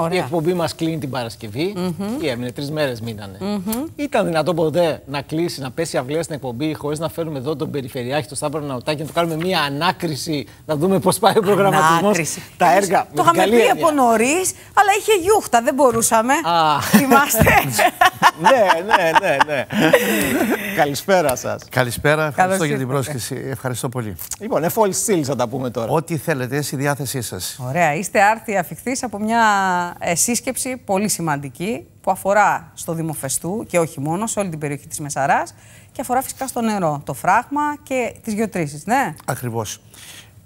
Ωραία. Η εκπομπή μας κλείνει την Παρασκευή. και έμεινε, τρεις μέρες μείνανε. Ήταν δυνατό ποτέ να κλείσει, να πέσει αυλαία στην εκπομπή χωρίς να φέρουμε εδώ τον Περιφερειάρχη, τον Σταύρο Ναουτάκη, να το κάνουμε μία ανάκριση, να δούμε πώς πάει ο προγραμματισμός. Τα έργα. Το είχαμε πει από νωρίς, αλλά είχε γιούχτα, δεν μπορούσαμε. Θυμάστε. ναι, ναι, ναι, ναι. Καλησπέρα σας. Καλησπέρα, ευχαριστώ για την πρόσκληση. Ευχαριστώ πολύ. Λοιπόν, εφόλη στήλη θα τα πούμε τώρα. Ό,τι θέλετε, στη διάθεσή σας. Ωραία, είστε άρθιοι αφιχθείς από μια ε, σύσκεψη πολύ σημαντική που αφορά στο Δημοφεστού και όχι μόνο, σε όλη την περιοχή της Μεσαράς και αφορά φυσικά στο νερό, το φράγμα και τις γεωτρήσεις, ναι. Ακριβώς.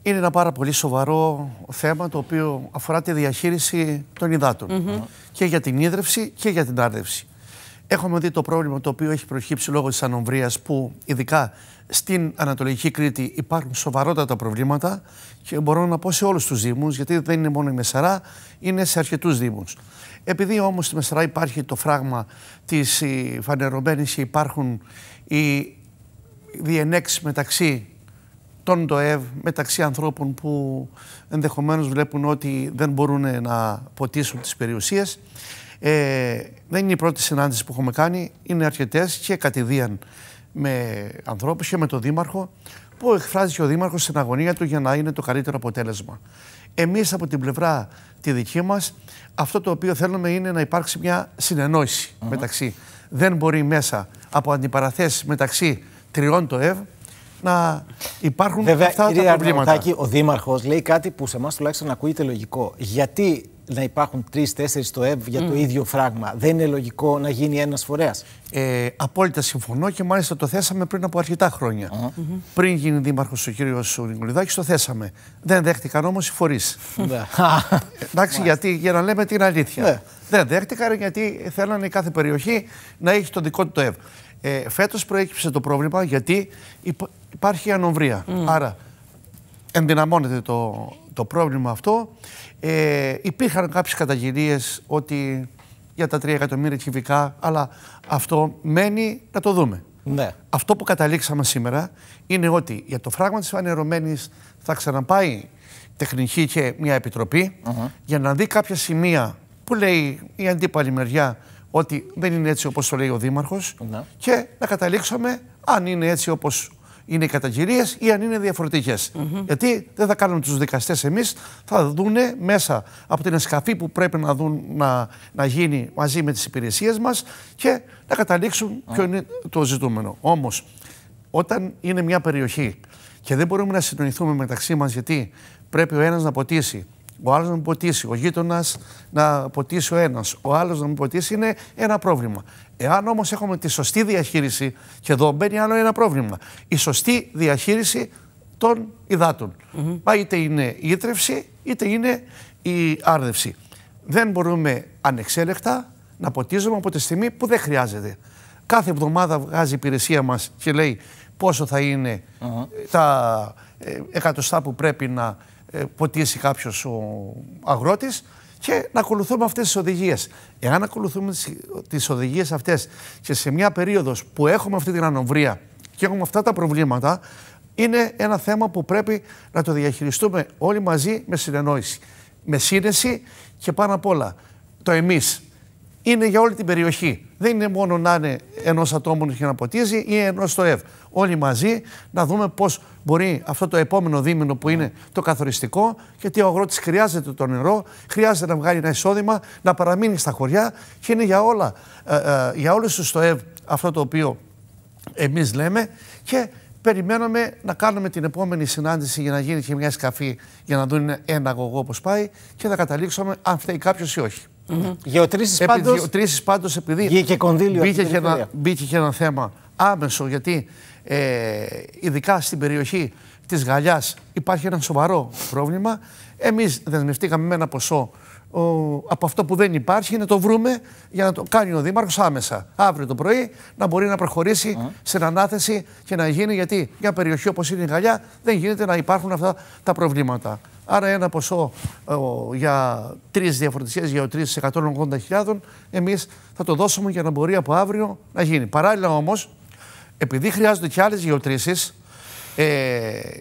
Είναι ένα πάρα πολύ σοβαρό θέμα το οποίο αφορά τη διαχείριση των υδάτων και για την ίδρυυση και για την άρδευση. Έχουμε δει το πρόβλημα το οποίο έχει προκύψει λόγω της ανομβρίας που ειδικά στην Ανατολική Κρήτη υπάρχουν σοβαρότατα προβλήματα και μπορώ να πω σε όλους τους Δήμους, γιατί δεν είναι μόνο η Μεσαρά, είναι σε αρκετούς Δήμους. Επειδή όμως στη Μεσαρά υπάρχει το φράγμα της ε, φανερωμένης και υπάρχουν οι διενέξεις μεταξύ των ΔΟΕΒ, μεταξύ ανθρώπων που ενδεχομένως βλέπουν ότι δεν μπορούν να ποτίσουν τις περιουσίες. Ε, δεν είναι η πρώτη συνάντηση που έχουμε κάνει, είναι αρκετές και κατηδίαν με ανθρώπους και με τον Δήμαρχο που εκφράζει και ο Δήμαρχος στην αγωνία του για να είναι το καλύτερο αποτέλεσμα. Εμείς από την πλευρά τη δική μας, αυτό το οποίο θέλουμε είναι να υπάρξει μια συνεννόηση μεταξύ. Δεν μπορεί μέσα από αντιπαραθέσεις μεταξύ τριών το ΕΒ να υπάρχουν Βέβαια, αυτά τα προβλήματα. Βέβαια, κύριε ο Δήμαρχος λέει κάτι που σε εμάς τουλάχιστον ακούγεται λογικό. Γιατί να υπάρχουν τρει-τέσσερι στο ΕΒ για το ίδιο φράγμα. Δεν είναι λογικό να γίνει ένας φορέας. Ε, απόλυτα συμφωνώ και μάλιστα το θέσαμε πριν από αρκετά χρόνια. Πριν γίνει δήμαρχος ο κ. Νικολιδάκης, το θέσαμε. Δεν δέχτηκαν όμως οι φορείς. Ναι. Ε, εντάξει, γιατί για να λέμε την αλήθεια. Ναι. Δεν δέχτηκαν γιατί θέλανε κάθε περιοχή να έχει το δικό του το ΕΒ. Ε, Φέτος προέκυψε το πρόβλημα γιατί υπάρχει ανομβρία. Άρα ενδυναμώνεται το το πρόβλημα αυτό. Ε, υπήρχαν κάποιες καταγγελίες ότι για τα 3 εκατομμύρια κυβικά, αλλά αυτό μένει να το δούμε. Ναι. Αυτό που καταλήξαμε σήμερα είναι ότι για το φράγμα της φανερωμένης θα ξαναπάει τεχνική και μια επιτροπή για να δει κάποια σημεία που λέει η αντίπαλη μεριά ότι δεν είναι έτσι όπως το λέει ο Δήμαρχος ναι. και να καταλήξουμε αν είναι έτσι όπως είναι οι καταγγελίες ή αν είναι Γιατί δεν θα κάνουμε τους δικαστές εμείς, θα δούνε μέσα από την εσκαφή που πρέπει να, δουν, να, να γίνει μαζί με τις υπηρεσίες μας και να καταλήξουν ποιο είναι το ζητούμενο. Όμως, όταν είναι μια περιοχή και δεν μπορούμε να συντονιστούμε μεταξύ μας, γιατί πρέπει ο ένας να ποτίσει ο άλλος να μου ποτίσει, ο γείτονας να ποτίσει ο ένας, ο άλλος να μου ποτίσει είναι ένα πρόβλημα. Εάν όμως έχουμε τη σωστή διαχείριση, και εδώ μπαίνει άλλο ένα πρόβλημα. Η σωστή διαχείριση των υδάτων. Mm -hmm. Είτε είναι η ύτρευση, είτε είναι η άρδευση. Δεν μπορούμε ανεξέλεκτα να ποτίζουμε από τη στιγμή που δεν χρειάζεται. Κάθε εβδομάδα βγάζει η υπηρεσία μας και λέει πόσο θα είναι τα ε, εκατοστά που πρέπει να ε, ποτίσει κάποιος ο αγρότης και να ακολουθούμε αυτές τις οδηγίες. Εάν ακολουθούμε τις οδηγίες αυτές και σε μια περίοδος που έχουμε αυτή την ανοβρία και έχουμε αυτά τα προβλήματα, είναι ένα θέμα που πρέπει να το διαχειριστούμε όλοι μαζί με συνεννόηση, με σύνεση και πάνω απ' όλα το εμείς είναι για όλη την περιοχή. Δεν είναι μόνο να είναι ενός ατόμου και να ποτίζει ή ενός στο ΕΒ. Όλοι μαζί να δούμε πώς μπορεί αυτό το επόμενο δίμηνο που είναι το καθοριστικό, γιατί ο αγρότης χρειάζεται το νερό, χρειάζεται να βγάλει ένα εισόδημα, να παραμείνει στα χωριά και είναι για, όλα, ε, ε για όλους τους στο ΕΒ αυτό το οποίο εμείς λέμε. Και περιμένουμε να κάνουμε την επόμενη συνάντηση για να γίνει και μια σκαφή για να δουν ένα αγωγό πώς πάει και θα καταλήξουμε αν φταίει κάποιος ή όχι. Mm-hmm. Γεωτρήσεις πάντω. πάντως... επειδή μπήκε, και ένα, θέμα άμεσο γιατί ε, ειδικά στην περιοχή της Γαλλιάς υπάρχει ένα σοβαρό πρόβλημα. Εμείς δεσμευτήκαμε με ένα ποσό ο, από αυτό που δεν υπάρχει να το βρούμε για να το κάνει ο Δήμαρχος άμεσα. Αύριο το πρωί να μπορεί να προχωρήσει mm. σε ανάθεση και να γίνει γιατί μια περιοχή όπως είναι η Γαλλιά δεν γίνεται να υπάρχουν αυτά τα προβλήματα. Άρα ένα ποσό ε, για τρεις διαφορετικές γεωτρήσει 180.000 εμείς θα το δώσουμε για να μπορεί από αύριο να γίνει. Παράλληλα όμως, επειδή χρειάζονται και άλλες γεωτρήσεις ε,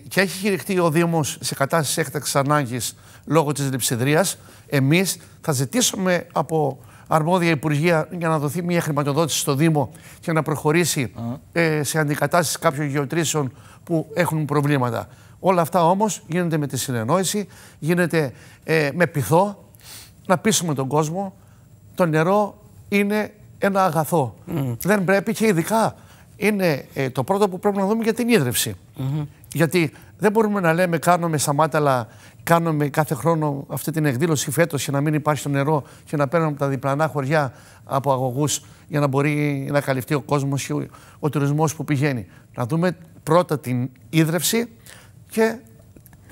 και έχει χειριχτεί ο Δήμος σε κατάσταση έκταξη ανάγκης λόγω της λειψιδρίας, εμείς θα ζητήσουμε από αρμόδια Υπουργεία για να δοθεί μια χρηματοδότηση στο Δήμο και να προχωρήσει ε, σε αντικατάσταση κάποιων γεωτρήσεων που έχουν προβλήματα. Όλα αυτά όμως γίνονται με τη συνεννόηση, γίνεται ε, με πειθό, να πείσουμε τον κόσμο. Το νερό είναι ένα αγαθό. Δεν πρέπει και ειδικά είναι ε, το πρώτο που πρέπει να δούμε για την ίδρυψη. Γιατί δεν μπορούμε να λέμε κάνουμε σαμάταλα, κάνουμε κάθε χρόνο αυτή την εκδήλωση φέτος για να μην υπάρχει το νερό και να παίρνουμε από τα διπλανά χωριά από αγωγούς για να μπορεί να καλυφθεί ο κόσμος και ο, ο τουρισμός που πηγαίνει. Να δούμε πρώτα την ίδρυψη και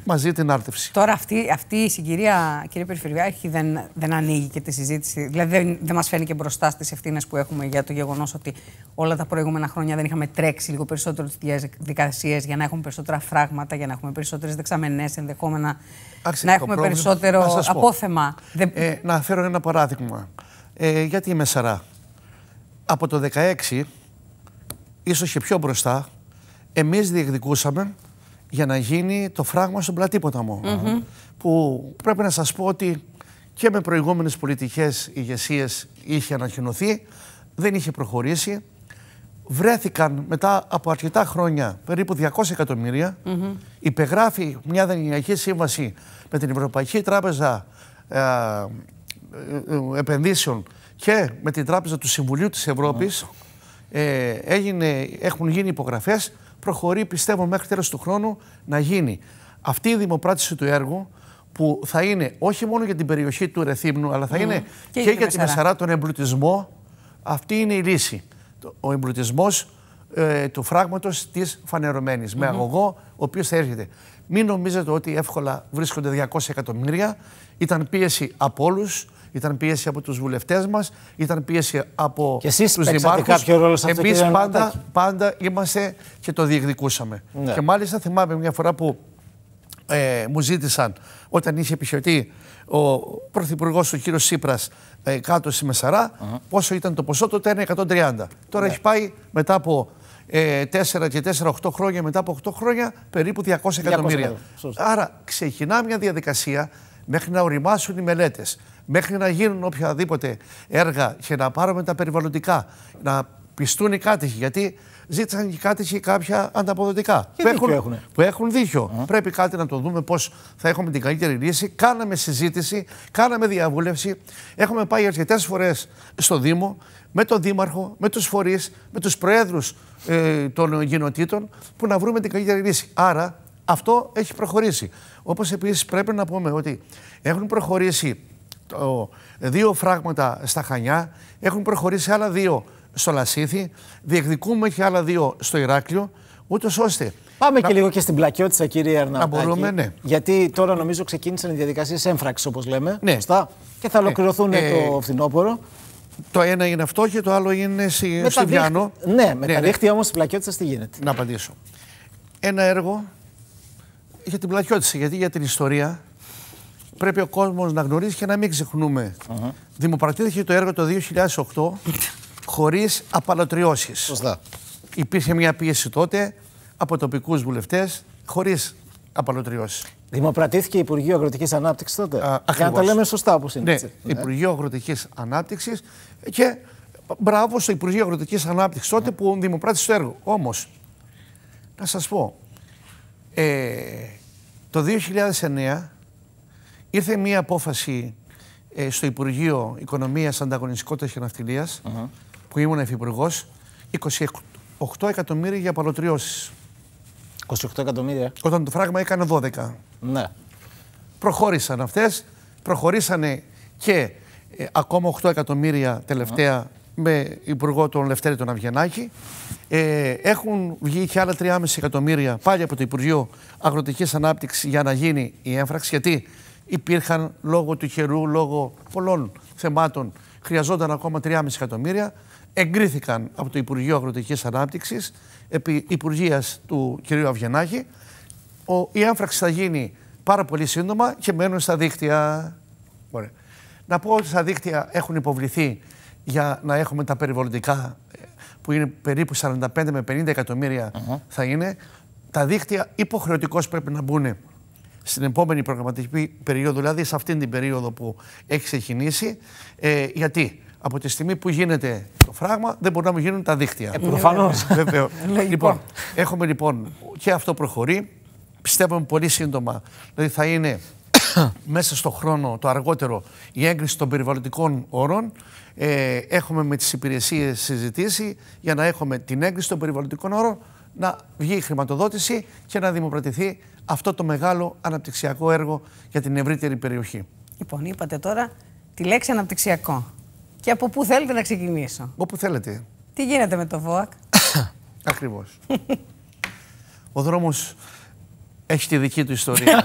μαζί την άρτευση. Τώρα αυτή, αυτή η συγκυρία, κύριε Περιφερειάρχη, δεν, δεν ανοίγει και τη συζήτηση. Δηλαδή δεν, δεν μας φαίνει και μπροστά στις ευθύνες που έχουμε για το γεγονός ότι όλα τα προηγούμενα χρόνια δεν είχαμε τρέξει λίγο περισσότερο τις διαδικασίες για να έχουμε περισσότερα φράγματα, για να έχουμε περισσότερες δεξαμενές ενδεχόμενα. Άξι, να έχουμε πρόβλημα, περισσότερο να απόθεμα. Ε, να φέρω ένα παράδειγμα. Ε, γιατί η Μεσαρά. Από το 2016, ίσως και πιο μπροστά, εμείς διεκδικούσαμε για να γίνει το φράγμα στον Πλατήποταμο. Mm Που πρέπει να σας πω ότι και με προηγούμενες πολιτικές ηγεσίες είχε ανακοινωθεί, δεν είχε προχωρήσει. Βρέθηκαν μετά από αρκετά χρόνια περίπου 200 εκατομμύρια. Mm -hmm. Υπεγράφει μια δανειακή σύμβαση με την Ευρωπαϊκή Τράπεζα ε, ε, ε, Επενδύσεων και με την Τράπεζα του Συμβουλίου της Ευρώπης ε, έγινε, έχουν γίνει υπογραφές. Προχωρεί, πιστεύω, μέχρι τέλος του χρόνου να γίνει αυτή η δημοπράτηση του έργου που θα είναι όχι μόνο για την περιοχή του Ρεθύμνου, αλλά θα είναι και, για τη Μεσαρά τον εμπλουτισμό. Αυτή είναι η λύση. Ο εμπλουτισμός ε, του φράγματος της φανερωμένης, με αγωγό ο οποίος θα έρχεται. Μην νομίζετε ότι εύκολα βρίσκονται 200 εκατομμύρια. Ήταν πίεση από όλους ήταν πίεση από τους βουλευτές μας, ήταν πίεση από του δημάρχου. Εμεί πάντα, πάντα είμαστε και το διεκδικούσαμε. Ναι. Και μάλιστα θυμάμαι μια φορά που ε, μου ζήτησαν όταν είχε επιχειρηθεί ο πρωθυπουργός ο κύριος Σύπρα ε, κάτω στη Μεσαρά, πόσο ήταν το ποσό, τότε ήταν 130. Τώρα ναι. έχει πάει μετά από 4 ε, και 4, 8 χρόνια, μετά από 8 χρόνια περίπου 200 εκατομμύρια. Άρα ξεκινά μια διαδικασία μέχρι να οριμάσουν οι μελέτες, μέχρι να γίνουν οποιαδήποτε έργα και να πάρουμε τα περιβαλλοντικά, να πιστούν οι κάτοικοι. Γιατί ζήτησαν οι κάτοικοι κάποια ανταποδοτικά. Και που, έχουν, έχουν. έχουν δίκιο. Πρέπει κάτι να το δούμε πώς θα έχουμε την καλύτερη λύση. Κάναμε συζήτηση, κάναμε διαβούλευση. Έχουμε πάει αρκετές φορές στο Δήμο, με τον Δήμαρχο, με τους φορείς, με τους προέδρους ε, των κοινοτήτων, που να βρούμε την καλύτερη λύση. Άρα αυτό έχει προχωρήσει. Όπως επίσης πρέπει να πούμε ότι έχουν προχωρήσει το, δύο φράγματα στα Χανιά, έχουν προχωρήσει άλλα δύο στο Λασίθι, διεκδικούμε και άλλα δύο στο Ηράκλειο, ούτως ώστε. Πάμε να... και λίγο και στην πλακιότητα κύριε Αρναμπάκη. Να μπορούμε, ναι. Γιατί τώρα νομίζω ξεκίνησαν οι διαδικασίες έμφραξης, όπως λέμε. Ναι. και θα ε, ολοκληρωθούν ε, το ε, φθινόπωρο. Το ένα είναι αυτό και το άλλο είναι στη, στο Βιάνο. Ναι, με ναι, τα ναι. δίχτυα όμως στην πλακιότητα τι γίνεται. Να απαντήσω. Ένα έργο για την πλατιώτηση, γιατί για την ιστορία πρέπει ο κόσμος να γνωρίζει και να μην ξεχνούμε. Δημοπρατήθηκε το έργο το 2008 χωρίς απαλωτριώσεις. Σωστά. Υπήρχε μια πίεση τότε από τοπικούς βουλευτές χωρίς απαλωτριώσεις. Δημοπρατήθηκε Υπουργείο Αγροτικής Ανάπτυξης τότε. Α, Για να τα λέμε σωστά όπως είναι. Ναι, έτσι. Υπουργείο Αγροτικής Ανάπτυξης και μπράβο στο Υπουργείο Αγροτικής Ανάπτυξης τότε που δημοπράτησε το έργο. Όμως, να σας πω, ε, το 2009 ήρθε μία απόφαση ε, στο Υπουργείο Οικονομίας, Ανταγωνιστικότητας και ναυτιλίας που ήμουν εφηβουργός, 28 εκατομμύρια για παλωτριώσεις. 28 εκατομμύρια. Όταν το φράγμα έκανε 12. Ναι. Προχώρησαν αυτές, προχωρήσανε και ε, ακόμα 8 εκατομμύρια τελευταία με υπουργό τον Λευτέρη τον Αυγενάκη. Ε, έχουν βγει και άλλα 3,5 εκατομμύρια πάλι από το Υπουργείο Αγροτικής Ανάπτυξης για να γίνει η έμφραξη. Γιατί υπήρχαν λόγω του χερού, λόγω πολλών θεμάτων, χρειαζόταν ακόμα 3,5 εκατομμύρια. Εγκρίθηκαν από το Υπουργείο Αγροτικής Ανάπτυξης επί Υπουργείας του κ. Αυγενάκη. Ο, η έμφραξη θα γίνει πάρα πολύ σύντομα και μένουν στα δίκτυα. Να πω ότι στα δίκτυα έχουν υποβληθεί για να έχουμε τα περιβαλλοντικά που είναι περίπου 45 με 50 εκατομμυρια θα είναι. Τα δίκτυα υποχρεωτικώς πρέπει να μπουν στην επόμενη προγραμματική περίοδο, δηλαδή σε αυτήν την περίοδο που έχει ξεκινήσει. Ε, γιατί από τη στιγμή που γίνεται το φράγμα, δεν μπορούν να μην γίνουν τα δίκτυα. Ε, Προφανώς. Ε, λοιπόν, έχουμε λοιπόν και αυτό προχωρεί. Πιστεύουμε πολύ σύντομα. Δηλαδή θα είναι μέσα στο χρόνο το αργότερο η έγκριση των περιβαλλοντικών όρων. Ε, έχουμε με τις υπηρεσίες συζητήσει για να έχουμε την έγκριση των περιβαλλοντικών όρων να βγει η χρηματοδότηση και να δημοπρατηθεί αυτό το μεγάλο αναπτυξιακό έργο για την ευρύτερη περιοχή. Λοιπόν, είπατε τώρα τη λέξη αναπτυξιακό. Και από πού θέλετε να ξεκινήσω. Όπου θέλετε. Τι γίνεται με το ΒΟΑΚ. Ακριβώς. Ο δρόμος έχει τη δική του ιστορία.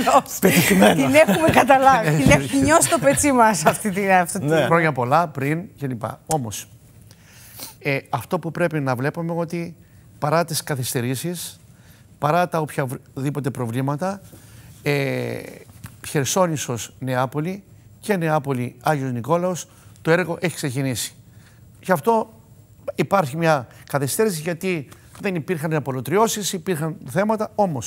Την έχουμε καταλάβει. Την έχει νιώσει το πετσί μας αυτή την αυτή. Ναι. Χρόνια πολλά πριν κλπ. Όμως, ε, αυτό που πρέπει να βλέπουμε ότι παρά τις καθυστερήσεις, παρά τα οποιαδήποτε προβλήματα, ε, Χερσόνησος Νεάπολη και Νεάπολη Άγιος Νικόλαος, το έργο έχει ξεκινήσει. Γι' αυτό υπάρχει μια καθυστέρηση γιατί δεν υπήρχαν απολωτριώσεις, υπήρχαν θέματα. Όμως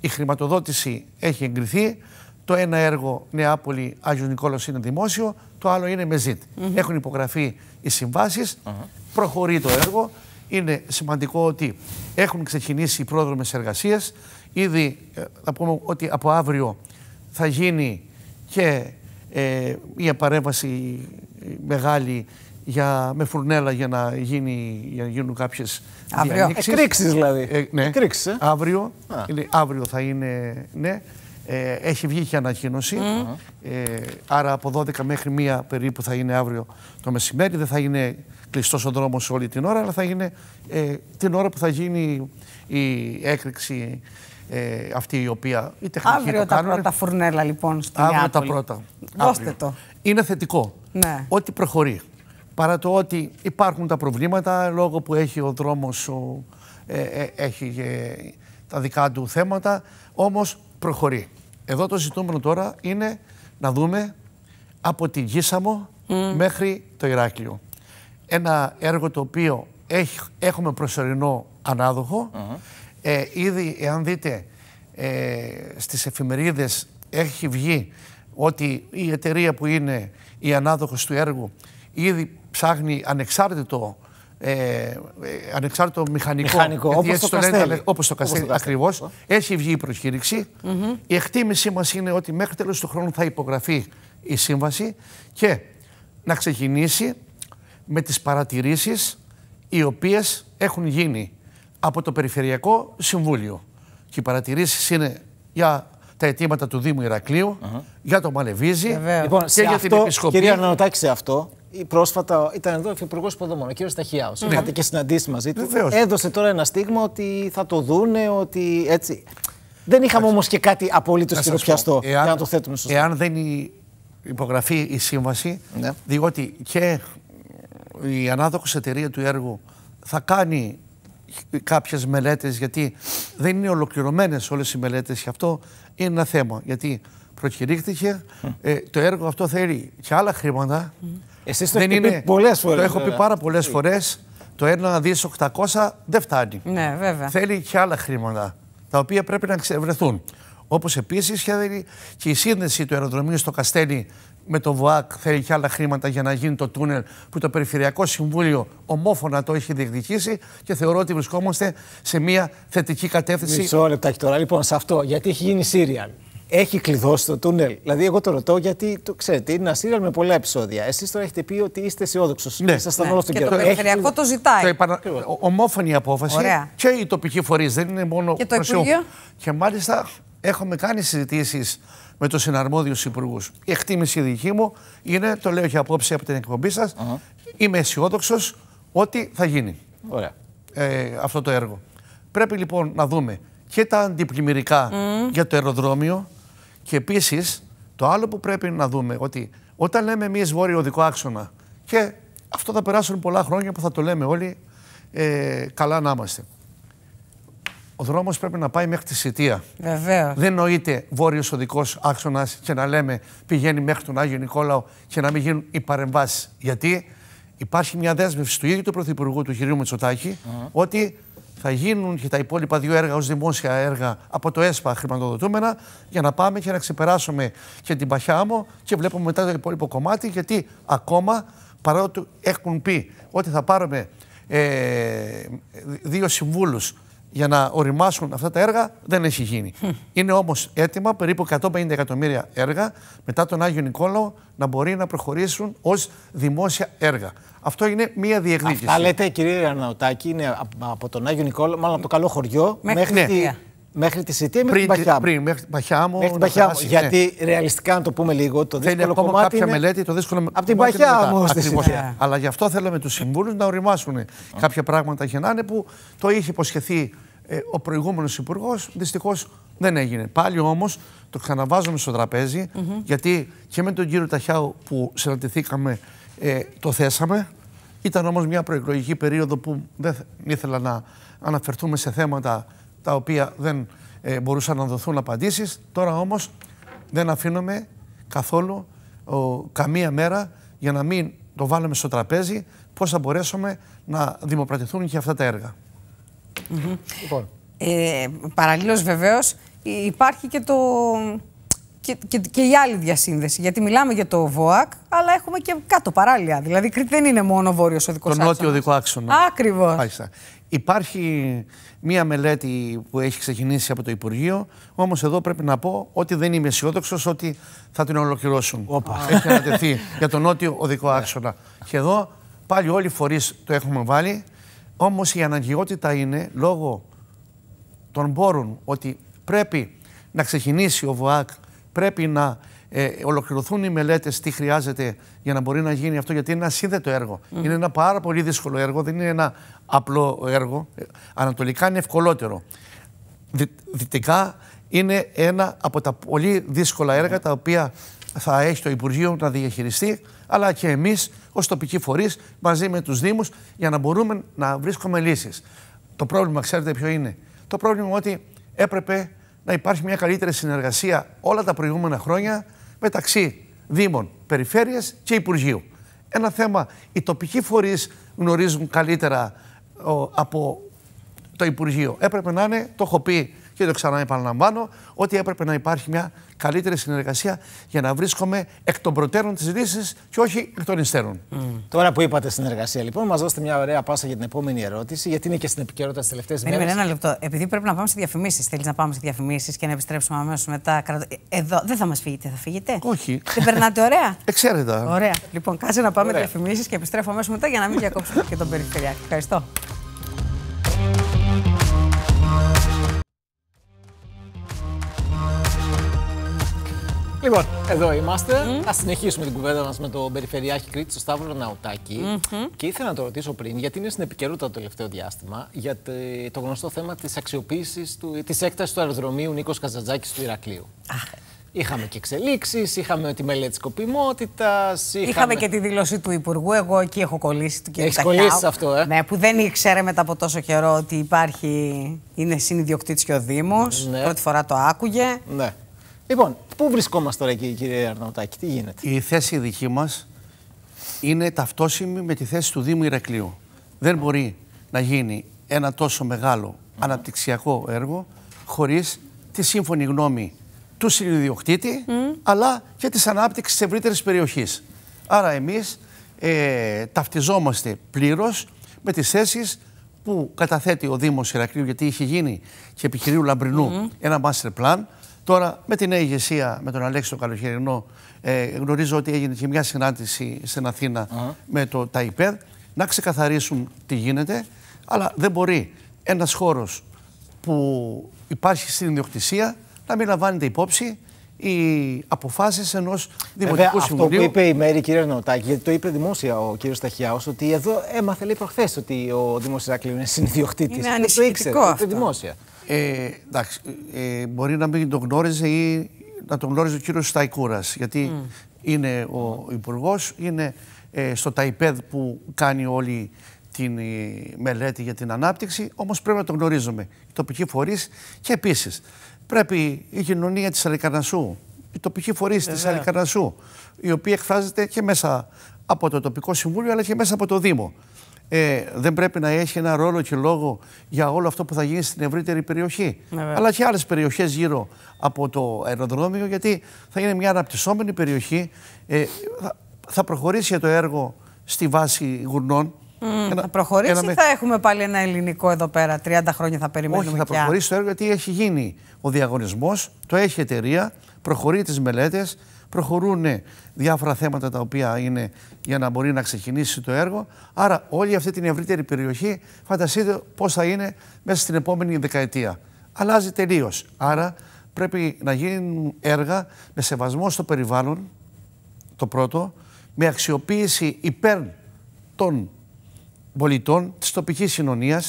η χρηματοδότηση έχει εγκριθεί. Το ένα έργο Νεάπολη Άγιος Νικόλαος είναι δημόσιο, το άλλο είναι μεζίτ. Έχουν υπογραφεί οι συμβάσεις, προχωρεί το έργο. Είναι σημαντικό ότι έχουν ξεκινήσει οι πρόδρομες εργασίες. Ήδη ε, θα πούμε ότι από αύριο θα γίνει και ε, η παρέμβαση μεγάλη για, με φουρνέλα για να, γίνει, για να γίνουν κάποιες διανοίξεις. Εκρήξεις δηλαδή. Ε, ναι. Εκρήξεις, ε. Αύριο, αύριο θα είναι, ναι. Ε, έχει βγει και ανακοίνωση, ε, άρα από 12 μέχρι 1 περίπου θα είναι αύριο το μεσημέρι. Δεν θα είναι κλειστός ο δρόμος όλη την ώρα, αλλά θα είναι ε, την ώρα που θα γίνει η έκρηξη ε, αυτή η οποία η τεχνική Αύριο το τα κάνουν. πρώτα φουρνέλα λοιπόν στην Αύριο τα πρώτα. Δώστε το. Είναι θετικό. Ναι. Ό,τι προχωρεί παρά το ότι υπάρχουν τα προβλήματα λόγω που έχει ο δρόμος ο, ε, ε, έχει ε, τα δικά του θέματα, όμως προχωρεί. Εδώ το ζητούμενο τώρα είναι να δούμε από την Γίσαμο μέχρι το Ηράκλειο. Ένα έργο το οποίο έχει, έχουμε προσωρινό ανάδοχο. Mm. Ε, ήδη, εάν δείτε, ε, στις εφημερίδες έχει βγει ότι η εταιρεία που είναι η ανάδοχος του έργου ήδη ψάχνει ανεξάρτητο ε, ε, ανεξάρτητο μηχανικό, μηχανικό όπως, το το λένε, όπως, το όπως ακριβώς, έχει βγει η προκήρυξη η εκτίμησή μας είναι ότι μέχρι τέλος του χρόνου θα υπογραφεί η σύμβαση και να ξεκινήσει με τις παρατηρήσεις οι οποίες έχουν γίνει από το Περιφερειακό Συμβούλιο και οι παρατηρήσεις είναι για τα αιτήματα του Δήμου Ηρακλείου, για το Μαλεβίζη και λοιπόν, για την Επισκοπή. Κυρία Νανοτάκη, αυτό πρόσφατα ήταν εδώ ο Υφυπουργός Υποδομών, ο κ. Σταχιάος. Ναι. Είχατε και συναντήσει μαζί του. Έδωσε τώρα ένα στίγμα ότι θα το δούνε, ότι έτσι. Δεν είχαμε όμως και κάτι απολύτως χειροπιαστό για να το θέτουμε σωστά. Εάν δεν υπογραφεί η σύμβαση, ναι. διότι και η ανάδοχος εταιρεία του έργου θα κάνει κάποιες μελέτες γιατί δεν είναι ολοκληρωμένες όλες οι μελέτες και αυτό είναι ένα θέμα γιατί προκηρύχθηκε, hm. ε, το έργο αυτό θέλει και άλλα χρήματα hm. Εσείς το έχετε είναι... πει πολλές φορές. Το έχω πει πάρα πολλές φορές. Το 1 δι 800 δεν φτάνει. Ναι, βέβαια. Θέλει και άλλα χρήματα, τα οποία πρέπει να ξεβρεθούν. Όπως επίσης και η σύνδεση του αεροδρομίου στο Καστέλι με το ΒΟΑΚ θέλει και άλλα χρήματα για να γίνει το τούνελ που το Περιφερειακό Συμβούλιο ομόφωνα το έχει διεκδικήσει και θεωρώ ότι βρισκόμαστε σε μια θετική κατεύθυνση. Μισό λεπτάκι τώρα λοιπόν σε αυτό, γιατί έχει γίνει Σύριαν έχει κλειδώσει το τούνελ. Δηλαδή, εγώ το ρωτώ γιατί το ξέρετε, είναι ένα σύριαλ με πολλά επεισόδια. Εσείς τώρα έχετε πει ότι είστε αισιόδοξος. Ναι, σα ναι. όλο και Το περιφερειακό το ζητάει. Ομόφωνη απόφαση Ωραία. και οι τοπικοί φορείς. Δεν είναι μόνο και το Και μάλιστα έχουμε κάνει συζητήσεις με τους συναρμόδιους υπουργούς. Η εκτίμηση δική μου είναι, το λέω και απόψη από την εκπομπή σας, uh -huh. είμαι αισιόδοξος ότι θα γίνει Ωραία. Ε, αυτό το έργο. Πρέπει λοιπόν να δούμε και τα αντιπλημμυρικά για το αεροδρόμιο, και επίσης, το άλλο που πρέπει να δούμε ότι όταν λέμε εμείς βόρειο οδικό άξονα, και αυτό θα περάσουν πολλά χρόνια που θα το λέμε όλοι, ε, καλά να είμαστε. Ο δρόμος πρέπει να πάει μέχρι τη Σιτία. Δεν νοείται βόρειος οδικός άξονας και να λέμε πηγαίνει μέχρι τον Άγιο Νικόλαο και να μην γίνουν οι παρεμβάσεις. Γιατί υπάρχει μια δέσμευση του ίδιου του Πρωθυπουργού, του κ. Μητσοτάκη, ότι θα γίνουν και τα υπόλοιπα δύο έργα ως δημόσια έργα από το ΕΣΠΑ χρηματοδοτούμενα για να πάμε και να ξεπεράσουμε και την παχιά μου και βλέπουμε μετά το υπόλοιπο κομμάτι γιατί ακόμα παρότι έχουν πει ότι θα πάρουμε ε, δύο συμβούλους για να οριμάσουν αυτά τα έργα δεν έχει γίνει. Είναι όμως έτοιμα περίπου 150 εκατομμύρια έργα μετά τον Άγιο Νικόλαο να μπορεί να προχωρήσουν ως δημόσια έργα. Αυτό είναι μία διεκδίκηση. Αυτά λέτε, κύριε Αναουτάκη, είναι από τον Άγιο Νικόλαο, μάλλον από το καλό χωριό, μέχρι, ναι. μέχρι ναι. ναι. Μέχρι τη Σιτή ή μέχρι την Παχιάμο. Πριν, μέχρι την Παχιάμο. Μέχρι ναι. Γιατί ρεαλιστικά, να το πούμε λίγο, το δύσκολο κομμάτι. ακόμα κάποια είναι... μελέτη, το δύσκολο Από την Παχιάμο στη ναι. Αλλά γι' αυτό θέλαμε τους συμβούλους να οριμάσουν κάποια πράγματα και να είναι που το είχε υποσχεθεί ε, ο προηγούμενος υπουργός. Δυστυχώς δεν έγινε. Πάλι όμως το ξαναβάζουμε στο τραπέζι, mm -hmm. γιατί και με τον κύριο Ταχιάου που συναντηθήκαμε ε, το θέσαμε. Ήταν όμως μια προεκλογική περίοδο που δεν ήθελα να αναφερθούμε σε θέματα τα οποία δεν ε, μπορούσαν να δοθούν απαντήσεις. Τώρα όμως δεν αφήνουμε καθόλου καμία μέρα για να μην το βάλουμε στο τραπέζι πώς θα μπορέσουμε να δημοπρατηθούν και αυτά τα έργα. Mm -hmm. Παραλλήλως βεβαίως υπάρχει και το και, και, και η άλλη διασύνδεση. Γιατί μιλάμε για το ΒΟΑΚ, αλλά έχουμε και κάτω παράλληλα. Δηλαδή, Κρήτη δεν είναι μόνο βόρειος οδικό άξονα. Το νότιο οδικό άξονα. Ακριβώς. Υπάρχει μία μελέτη που έχει ξεκινήσει από το Υπουργείο, όμως εδώ πρέπει να πω ότι δεν είμαι αισιόδοξος ότι θα την ολοκληρώσουν. Όπα. Έχει ανατεθεί για τον νότιο οδικό άξονα. Και εδώ πάλι όλοι οι φορείς το έχουμε βάλει. Όμως η αναγκαιότητα είναι λόγω των πόρων ότι πρέπει να ξεκινήσει ο ΒΟΑΚ πρέπει να ε, ολοκληρωθούν οι μελέτες, τι χρειάζεται για να μπορεί να γίνει αυτό, γιατί είναι ένα σύνδετο έργο. Είναι ένα πάρα πολύ δύσκολο έργο, δεν είναι ένα απλό έργο. Ε, ανατολικά είναι ευκολότερο. Δυ, δυτικά είναι ένα από τα πολύ δύσκολα έργα τα οποία θα έχει το Υπουργείο να διαχειριστεί, αλλά και εμείς ως τοπικοί φορείς μαζί με τους Δήμους για να μπορούμε να βρίσκουμε λύσεις. Το πρόβλημα, ξέρετε ποιο είναι. Το πρόβλημα ότι έπρεπε να υπάρχει μια καλύτερη συνεργασία όλα τα προηγούμενα χρόνια μεταξύ Δήμων, Περιφέρειας και Υπουργείου. Ένα θέμα, οι τοπικοί φορείς γνωρίζουν καλύτερα από το Υπουργείο. Έπρεπε να είναι, το έχω πει και το ξαναεπαναλαμβάνω ότι έπρεπε να υπάρχει μια καλύτερη συνεργασία για να βρίσκομαι εκ των προτέρων της λύση και όχι εκ των υστέρων. Mm. Τώρα που είπατε συνεργασία, λοιπόν, μας δώστε μια ωραία πάσα για την επόμενη ερώτηση, γιατί είναι και στην επικαιρότητα τις τελευταίες μέρες. Περίμενε ένα λεπτό. Επειδή πρέπει να πάμε σε διαφημίσεις, θέλεις να πάμε σε διαφημίσεις και να επιστρέψουμε αμέσως μετά. Ε, εδώ δεν θα μας φύγετε, θα φύγετε. Όχι. Δεν περνάτε ωραία. Εξαίρετα. Ωραία. Λοιπόν, κάτσε να πάμε διαφημίσεις και επιστρέφω αμέσως μετά για να μην διακόψουμε και τον περιφερειακό. Ευχαριστώ. Λοιπόν, εδώ είμαστε. Mm. Να συνεχίσουμε την κουβέντα μας με τον Περιφερειάρχη Κρήτη, τον Σταύρο Ναουτάκη. Mm -hmm. Και ήθελα να το ρωτήσω πριν, γιατί είναι στην επικαιρότητα το τελευταίο διάστημα, για το γνωστό θέμα της αξιοποίησης της έκτασης του αεροδρομίου Νίκος Καζατζάκη του Ηρακλείου. Ah. Είχαμε και εξελίξεις, είχαμε τη μελέτη της Είχαμε... είχαμε... και τη δήλωση του Υπουργού. Εγώ εκεί έχω κολλήσει του κ. Έχεις κολλήσει αυτό, ε. Ναι, που δεν ήξερε μετά από τόσο καιρό ότι υπάρχει. είναι συνειδιοκτήτης και ο Δήμος. Ναι. Πρώτη φορά το άκουγε. Ναι. Λοιπόν, Πού βρισκόμαστε τώρα, κύριε, Αρναουτάκη, τι γίνεται. Η θέση δική μας είναι ταυτόσιμη με τη θέση του Δήμου Ηρακλείου. Δεν μπορεί να γίνει ένα τόσο μεγάλο αναπτυξιακό έργο χωρίς τη σύμφωνη γνώμη του συνειδιοκτήτη, αλλά και της ανάπτυξης της ευρύτερης περιοχής. Άρα, εμείς ε, ταυτιζόμαστε πλήρως με τις θέσεις που καταθέτει ο Δήμος Ηρακλείου, γιατί είχε γίνει και επί Λαμπρινού ένα master plan, Τώρα με την νέα ηγεσία, με τον Αλέξη τον Καλοχαιρινό, ε, γνωρίζω ότι έγινε και μια συνάντηση στην αθηνα με το ΤΑΙΠΕΔ, να ξεκαθαρίσουν τι γίνεται, αλλά δεν μπορεί ένας χώρος που υπάρχει στην ιδιοκτησία να μην λαμβάνεται υπόψη οι αποφάσεις ενός δημοτικού Βέβαια, συμβουλίου. Αυτό που είπε η Μέρη, κύριε Νοτάκη, γιατί το είπε δημόσια ο κύριος Ταχιάο, ότι εδώ έμαθε λέει προχθές ότι ο Δήμο είναι συνδιοκτήτης. Είναι ανησυχητικό. Το, το δημόσια. Ε, εντάξει, ε, μπορεί να μην τον γνώριζε ή να τον γνώριζε ο κύριος Σταϊκούρας, γιατί είναι ο υπουργός, είναι ε, στο ΤΑΙΠΕΔ που κάνει όλη την ε, μελέτη για την ανάπτυξη, όμως πρέπει να τον γνωρίζουμε, οι τοπικοί φορείς και επίσης πρέπει η κοινωνία της Αλικανασού, η τοπική φορείς της της Αλικανασού, η οποία εκφράζεται και μέσα από το τοπικό συμβούλιο αλλά και μέσα από το Δήμο ε, δεν πρέπει να έχει ένα ρόλο και λόγο για όλο αυτό που θα γίνει στην ευρύτερη περιοχή. Ναι, αλλά και άλλες περιοχές γύρω από το αεροδρόμιο, γιατί θα είναι μια αναπτυσσόμενη περιοχή. Ε, θα προχωρήσει το έργο στη βάση γουρνών. Mm, θα προχωρήσει ένα, ή θα έχουμε πάλι ένα ελληνικό εδώ πέρα, 30 χρόνια θα περιμένουμε. Όχι, θα προχωρήσει το έργο γιατί έχει γίνει ο διαγωνισμός, το έχει εταιρεία, προχωρεί τις μελέτες, προχωρούν ναι, διάφορα θέματα τα οποία είναι για να μπορεί να ξεκινήσει το έργο. Άρα όλη αυτή την ευρύτερη περιοχή φανταστείτε πώς θα είναι μέσα στην επόμενη δεκαετία. Αλλάζει τελείως. Άρα πρέπει να γίνουν έργα με σεβασμό στο περιβάλλον, το πρώτο, με αξιοποίηση υπέρ των πολιτών της τοπικής κοινωνίας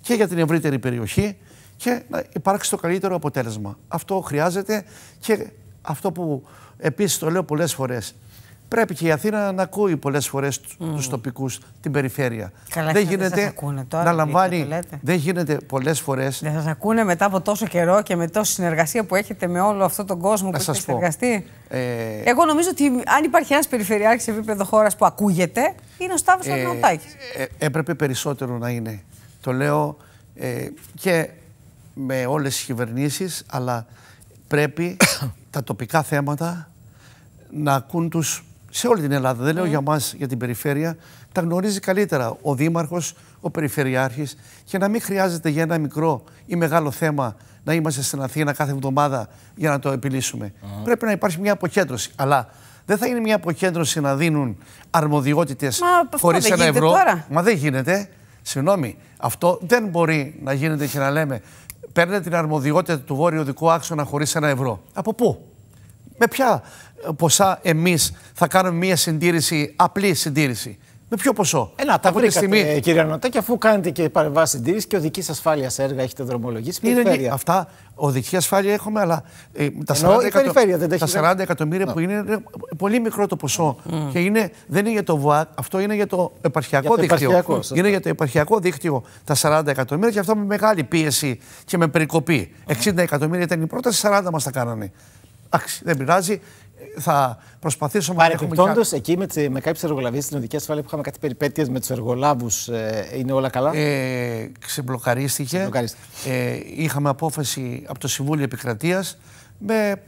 και για την ευρύτερη περιοχή και να υπάρξει το καλύτερο αποτέλεσμα. Αυτό χρειάζεται και αυτό που Επίσης, το λέω πολλές φορές. Πρέπει και η Αθήνα να ακούει πολλές φορές mm. τους τοπικούς, την περιφέρεια. Καλά, δεν γίνεται ακούνε τώρα, να λαμβάνει. Δεν γίνεται πολλές φορές. Δεν σας ακούνε μετά από τόσο καιρό και με τόση συνεργασία που έχετε με όλο αυτόν τον κόσμο που έχετε συνεργαστεί. Ε... Εγώ νομίζω ότι αν υπάρχει ένας περιφερειάρχης σε επίπεδο χώρας που ακούγεται, είναι ο Σταύρος ε... Ε, έπρεπε περισσότερο να είναι. Το λέω ε, και με όλες τις κυβερνήσεις, αλλά πρέπει τα τοπικά θέματα να ακούν τους σε όλη την Ελλάδα. Δεν λέω ναι. για μας, για την περιφέρεια. Τα γνωρίζει καλύτερα ο Δήμαρχος, ο Περιφερειάρχης και να μην χρειάζεται για ένα μικρό ή μεγάλο θέμα να είμαστε στην Αθήνα κάθε εβδομάδα για να το επιλύσουμε. Πρέπει να υπάρχει μια αποκέντρωση. Αλλά δεν θα είναι μια αποκέντρωση να δίνουν αρμοδιότητες χωρί ένα ευρώ. Τώρα. Μα δεν γίνεται. Συγγνώμη, αυτό δεν μπορεί να γίνεται και να λέμε παίρνετε την αρμοδιότητα του βόρειο δικού άξονα χωρίς ένα ευρώ. Από πού, με ποια ποσά εμείς θα κάνουμε μια συντήρηση, απλή συντήρηση. Με ποιο ποσό. Ένα, ε, τα βρήκατε, στιγμή... ε, κύριε και αφού κάνετε και παρεμβάσεις συντήρησης και οδική ασφάλειας έργα έχετε δρομολογήσει. Είναι, αυτά οδική ασφάλεια έχουμε, αλλά ε, τα, Ενώ 40 εκατο... δεν τα, 40 εκατομμύρια που είναι πολύ μικρό το ποσό. Mm. Και είναι, δεν είναι για το ΒΟΑΚ, αυτό είναι για το επαρχιακό για το δίκτυο. Επαρχιακό, είναι για το επαρχιακό δίκτυο τα 40 εκατομμύρια και αυτό με μεγάλη πίεση και με περικοπή. Mm. 60 εκατομμύρια ήταν η πρόταση, 40 μας τα κάνανε. Άξι, δεν πειράζει θα προσπαθήσω να Παρεπιπτόντω, και... εκεί με, με κάποιες εργολαβίες στην οδική ασφάλεια που είχαμε κάτι περιπέτειες με τους εργολάβους, ε, είναι όλα καλά. Ε, ξεμπλοκαρίστηκε. ξεμπλοκαρίστηκε. Ε, είχαμε απόφαση από το Συμβούλιο Επικρατείας με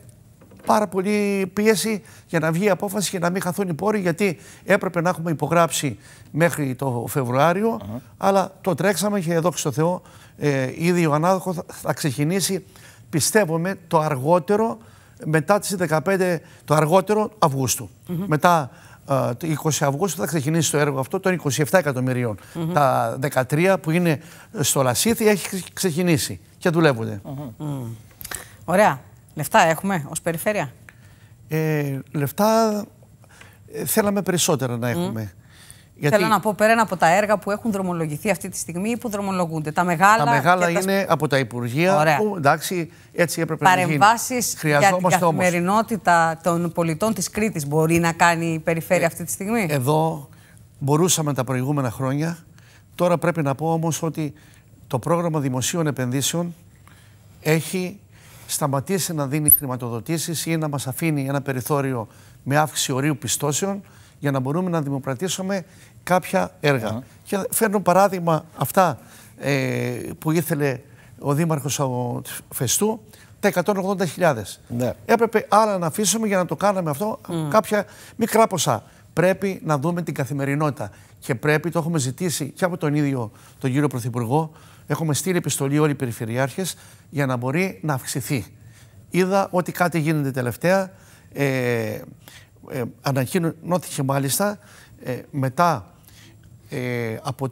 πάρα πολύ πίεση για να βγει η απόφαση και να μην χαθούν οι πόροι γιατί έπρεπε να έχουμε υπογράψει μέχρι το φεβρουαριο αλλά το τρέξαμε και εδώ στο Θεό ε, ήδη ο ανάδοχος θα ξεκινήσει πιστεύουμε το αργότερο μετά τις 15 το αργότερο Αυγούστου. Μετά ε, το 20 Αυγούστου θα ξεκινήσει το έργο αυτό των 27 εκατομμυριων Τα 13 που είναι στο Λασίθι έχει ξεκινήσει και δουλεύονται. Ωραία. Λεφτά έχουμε ως περιφέρεια. Ε, λεφτά ε, θέλαμε περισσότερα να έχουμε. Γιατί... Θέλω να πω πέραν από τα έργα που έχουν δρομολογηθεί αυτή τη στιγμή ή που δρομολογούνται. Τα μεγάλα, είναι από τα Υπουργεία Ωραία. που εντάξει, έτσι έπρεπε να γίνει. Παρεμβάσεις για την καθημερινότητα όμως. των πολιτών της Κρήτης μπορεί να κάνει η περιφέρεια ε, αυτή τη στιγμή. Εδώ μπορούσαμε τα προηγούμενα χρόνια. Τώρα πρέπει να πω όμως ότι το πρόγραμμα δημοσίων επενδύσεων έχει σταματήσει να δίνει χρηματοδοτήσεις ή να μας αφήνει ένα περιθώριο με αύξηση ορίου πιστώσεων για να μπορούμε να δημοπρατήσουμε κάποια έργα. Και φέρνω παράδειγμα αυτά ε, που ήθελε ο Δήμαρχος ο Φεστού, τα 180.000. Ναι. Έπρεπε άλλα να αφήσουμε για να το κάναμε αυτό mm. κάποια μικρά ποσά. Πρέπει να δούμε την καθημερινότητα και πρέπει, το έχουμε ζητήσει και από τον ίδιο τον κύριο Πρωθυπουργό, έχουμε στείλει επιστολή όλοι οι περιφερειάρχες για να μπορεί να αυξηθεί. Είδα ότι κάτι γίνεται τελευταία, ε, ε ανακοινώθηκε μάλιστα ε, μετά ε, από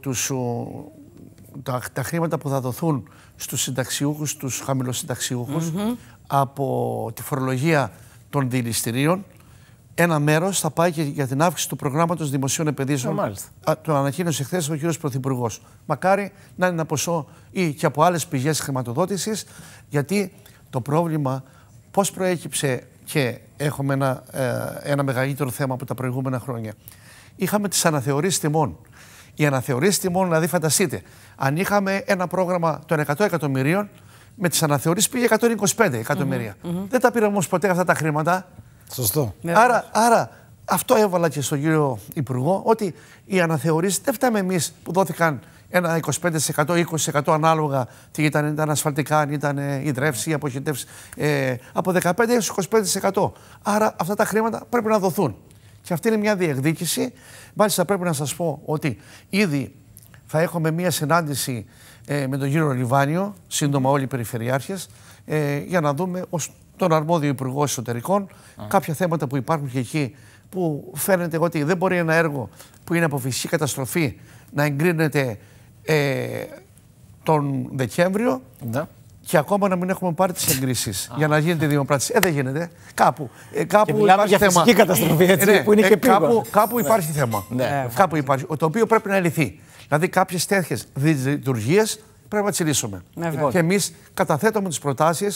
τα, τα, χρήματα που θα δοθούν στους συνταξιούχους, τους χαμηλοσυνταξιούχους, mm από τη φορολογία των δηληστηρίων, ένα μέρος θα πάει και για την αύξηση του προγράμματος δημοσίων επενδύσεων. Yeah, το ανακοίνωσε χθες ο κ. Πρωθυπουργός. Μακάρι να είναι ένα ποσό ή και από άλλες πηγές χρηματοδότησης, γιατί το πρόβλημα πώς προέκυψε και έχουμε ένα, ε, ένα μεγαλύτερο θέμα από τα προηγούμενα χρόνια είχαμε τις αναθεωρήσεις τιμών. Οι αναθεωρήσεις τιμών, δηλαδή, φανταστείτε, αν είχαμε ένα πρόγραμμα των 100 εκατομμυρίων, με τις αναθεωρήσεις πήγε 125 εκατομμύρια. Δεν τα πήραμε όμως ποτέ αυτά τα χρήματα. Σωστό. Ναι, άρα, άρα αυτό έβαλα και στον κύριο Υπουργό, ότι οι αναθεωρήσεις δεν φτάμε εμείς που δόθηκαν ένα 25%, 20% ανάλογα τι ήταν, ήταν ασφαλτικά, αν ήταν υδρεύση ε, ή αποχετεύση. Ε, από 15% έως 25%. Άρα αυτά τα χρήματα πρέπει να δοθούν. Και αυτή είναι μια διεκδίκηση. Μάλιστα πρέπει να σας πω ότι ήδη θα έχουμε μια συνάντηση ε, με τον κύριο Λιβάνιο, σύντομα όλοι οι περιφερειάρχες, ε, για να δούμε ως τον αρμόδιο Υπουργό Εσωτερικών κάποια θέματα που υπάρχουν και εκεί που φαίνεται ότι δεν μπορεί ένα έργο που είναι από φυσική καταστροφή να εγκρίνεται ε, τον Δεκέμβριο. Ναι και ακόμα να μην έχουμε πάρει τις εγκρίσεις για να γίνεται η δημοπράτηση. Ε, δεν γίνεται. Κάπου, ε, κάπου και υπάρχει θέμα. Είναι καταστροφή, έτσι, ε, ναι. που είναι ε, και πίσω. Κάπου, κάπου ναι. υπάρχει θέμα. Ναι, ε, κάπου υπάρχει, το οποίο πρέπει να λυθεί. Δηλαδή, κάποιες τέτοιες λειτουργίες πρέπει να τις λύσουμε. Ναι, και εμείς καταθέτουμε τις προτάσεις,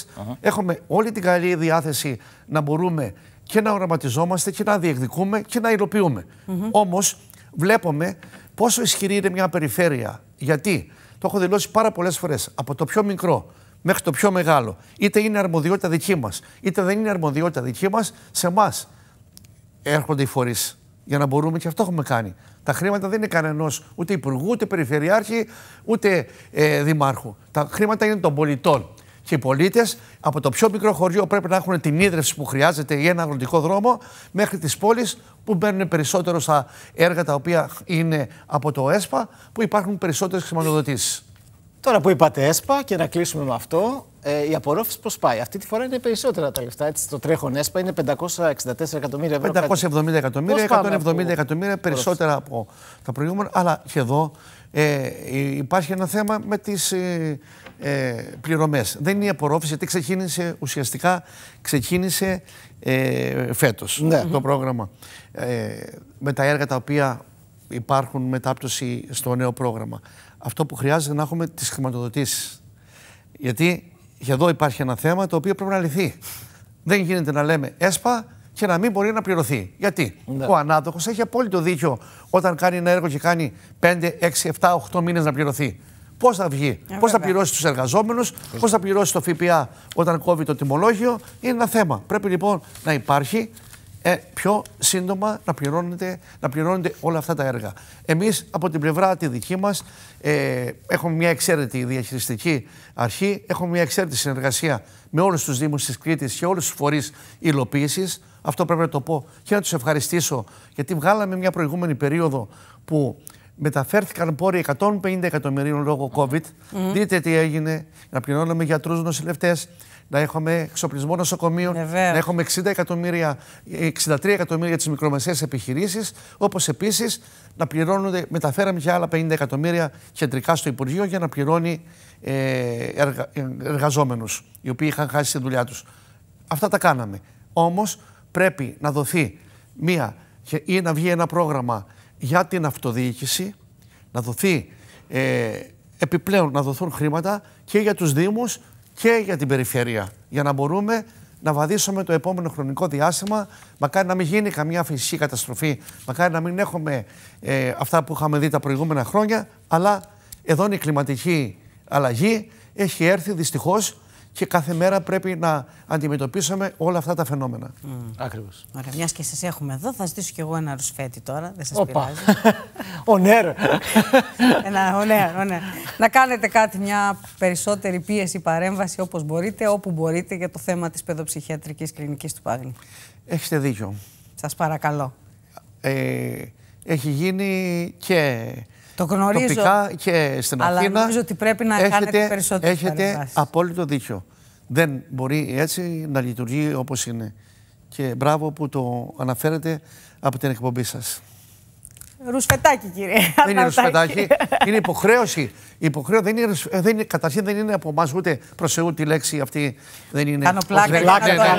έχουμε όλη την καλή διάθεση να μπορούμε και να οραματιζόμαστε και να διεκδικούμε και να υλοποιούμε. Mm Όμως, βλέπουμε πόσο ισχυρή είναι μια περιφέρεια. Γιατί το έχω δηλώσει πάρα πολλές φορές. Από το πιο μικρό μέχρι το πιο μεγάλο. Είτε είναι αρμοδιότητα δική μας, είτε δεν είναι αρμοδιότητα δική μας, σε εμάς έρχονται οι φορείς. Για να μπορούμε και αυτό έχουμε κάνει. Τα χρήματα δεν είναι κανένα ούτε υπουργού, ούτε περιφερειάρχη, ούτε ε, δημάρχου. Τα χρήματα είναι των πολιτών. Και οι πολίτες από το πιο μικρό χωριό πρέπει να έχουν την ίδρυση που χρειάζεται ή ένα αγροτικό δρόμο μέχρι τις πόλεις που μπαίνουν περισσότερο στα έργα τα οποία είναι από το ΕΣΠΑ που υπάρχουν περισσότερες χρηματοδοτήσεις. Τώρα που είπατε ΕΣΠΑ και να κλείσουμε με αυτό, ε, η απορρόφηση πώς πάει. Αυτή τη φορά είναι περισσότερα τα λεφτά. Έτσι, το τρέχον ΕΣΠΑ είναι 564 εκατομμύρια ευρώ. 570 εκατομμύρια, 170 εκατομμύρια περισσότερα από τα προηγούμενα. Αλλά και εδώ ε, ε υπάρχει ένα θέμα με τις ε, ε πληρωμές. Δεν είναι η απορρόφηση, γιατί ξεκίνησε ουσιαστικά ξεκίνησε φέτος ναι. το πρόγραμμα. Ε, με τα έργα τα οποία υπάρχουν μετάπτωση στο νέο πρόγραμμα αυτό που χρειάζεται να έχουμε τις χρηματοδοτήσεις. Γιατί εδώ υπάρχει ένα θέμα το οποίο πρέπει να λυθεί. Δεν γίνεται να λέμε ΕΣΠΑ και να μην μπορεί να πληρωθεί. Γιατί ναι. ο ανάδοχος έχει απόλυτο δίκιο όταν κάνει ένα έργο και κάνει 5, 6, 7, 8 μήνες να πληρωθεί. Πώς θα βγει, ε, πώς θα πληρώσει τους εργαζόμενους, πώς θα πληρώσει το ΦΠΑ όταν κόβει το τιμολόγιο, είναι ένα θέμα. Πρέπει λοιπόν να υπάρχει ε, πιο σύντομα να πληρώνονται, να όλα αυτά τα έργα. Εμείς από την πλευρά τη δική μας ε, έχουμε μια εξαίρετη διαχειριστική αρχή, έχουμε μια εξαίρετη συνεργασία με όλους τους Δήμους της Κρήτης και όλους τους φορείς υλοποίησης. Αυτό πρέπει να το πω και να τους ευχαριστήσω γιατί βγάλαμε μια προηγούμενη περίοδο που μεταφέρθηκαν πόροι 150 εκατομμυρίων λόγω COVID. Δείτε τι έγινε, να πληρώνουμε γιατρούς, νοσηλευτές, να έχουμε εξοπλισμό νοσοκομείων, ναι, να έχουμε 60 εκατομμύρια, 63 εκατομμύρια τις μικρομεσαίες επιχειρήσεις, όπως επίσης να πληρώνονται, μεταφέραμε και άλλα 50 εκατομμύρια κεντρικά στο Υπουργείο για να πληρώνει ε, εργαζόμενους οι οποίοι είχαν χάσει τη δουλειά τους. Αυτά τα κάναμε. Όμως πρέπει να δοθεί μία ή να βγει ένα πρόγραμμα για την αυτοδιοίκηση, να δοθεί ε, επιπλέον να δοθούν χρήματα και για τους Δήμους και για την περιφέρεια. Για να μπορούμε να βαδίσουμε το επόμενο χρονικό διάστημα. Μακάρι να μην γίνει καμιά φυσική καταστροφή. Μακάρι να μην έχουμε ε, αυτά που είχαμε δει τα προηγούμενα χρόνια. Αλλά εδώ είναι η κλιματική αλλαγή. Έχει έρθει δυστυχώς και κάθε μέρα πρέπει να αντιμετωπίσουμε όλα αυτά τα φαινόμενα. Mm. Ακριβώς. Ωραία, μιας και σας έχουμε εδώ, θα ζητήσω κι εγώ ένα ρουσφέτη τώρα. Δεν σας πειράζει. ο νερ. ένα, ο νερ, ο νερ. Να κάνετε κάτι, μια περισσότερη πίεση παρέμβαση όπως μπορείτε, όπου μπορείτε για το θέμα της παιδοψυχιατρικής κλινικής του Πάγνη. Έχετε δίκιο. Σας παρακαλώ. Ε, έχει γίνει και το γνωρίζω. Τοπικά και στην αλλά Αθήνα. Αλλά νομίζω ότι πρέπει να έχετε, κάνετε περισσότερο. Έχετε απόλυτο δίκιο. Δεν μπορεί έτσι να λειτουργεί όπως είναι. Και μπράβο που το αναφέρετε από την εκπομπή σας. Ρουσφετάκι, κύριε. Δεν είναι ρουσφετάκι. είναι υποχρέωση. υποχρέωση. Δεν είναι, ε, δεν είναι, καταρχήν δεν είναι από εμάς ούτε προς τη λέξη αυτή. Δεν είναι. Κάνω πλάκα,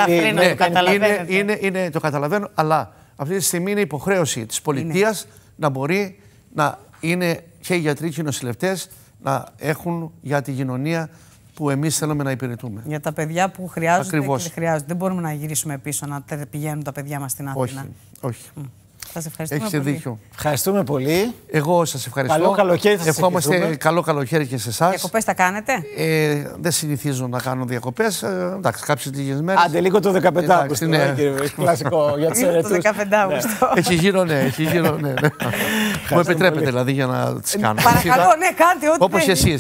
δεν είναι το είναι, είναι, είναι, Το καταλαβαίνω, αλλά αυτή τη στιγμή είναι υποχρέωση της πολιτείας να μπορεί να είναι και οι γιατροί και οι νοσηλευτές να έχουν για την κοινωνία που εμείς θέλουμε να υπηρετούμε. Για τα παιδιά που χρειάζονται Ακριβώς. και δεν χρειάζονται. Δεν μπορούμε να γυρίσουμε πίσω να πηγαίνουν τα παιδιά μας στην Αθήνα. Όχι. όχι. Σας ευχαριστούμε. πολύ. Ευχαριστούμε πολύ. Εγώ σας ευχαριστώ. Καλό καλοκαίρι, σας. Ευχόμαστε καλό καλοκαίρι και σε εσάς. Διακοπές τα κάνετε. Ε, δεν συνηθίζω να κάνω διακοπές. Ε, εντάξει, κάποιες λίγες μέρες. Άντε, λίγο το 15 Αύγουστο. Ναι. Ε, κύριε, κλασικό για τους ερωτήσει. Το 15 ναι. Αύγουστο. Έχει γύρω, ναι. Έχει γύρω, ναι. ναι. Μου επιτρέπετε δηλαδή για να τις ε, κάνω. Παρακαλώ, ναι, κάντε ό,τι. Όπως εσεί.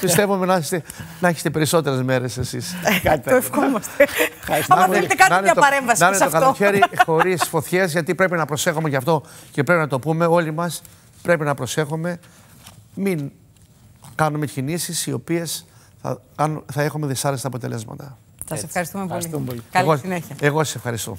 Πιστεύω να έχετε περισσότερες μέρες εσείς. Ε, το ευχόμαστε. Αν θέλετε, κάντε μια παρέμβαση. Να είναι το καλοκαίρι χωρίς φωτιές γιατί πρέπει να προσέχουμε γι' αυτό και πρέπει να το πούμε όλοι μας Πρέπει να προσέχουμε μην κάνουμε κινήσεις οι οποίες θα, θα έχουμε δυσάρεστα αποτελέσματα. Σας ευχαριστούμε, ευχαριστούμε πολύ. Καλή συνέχεια. Εγώ, σας ευχαριστώ.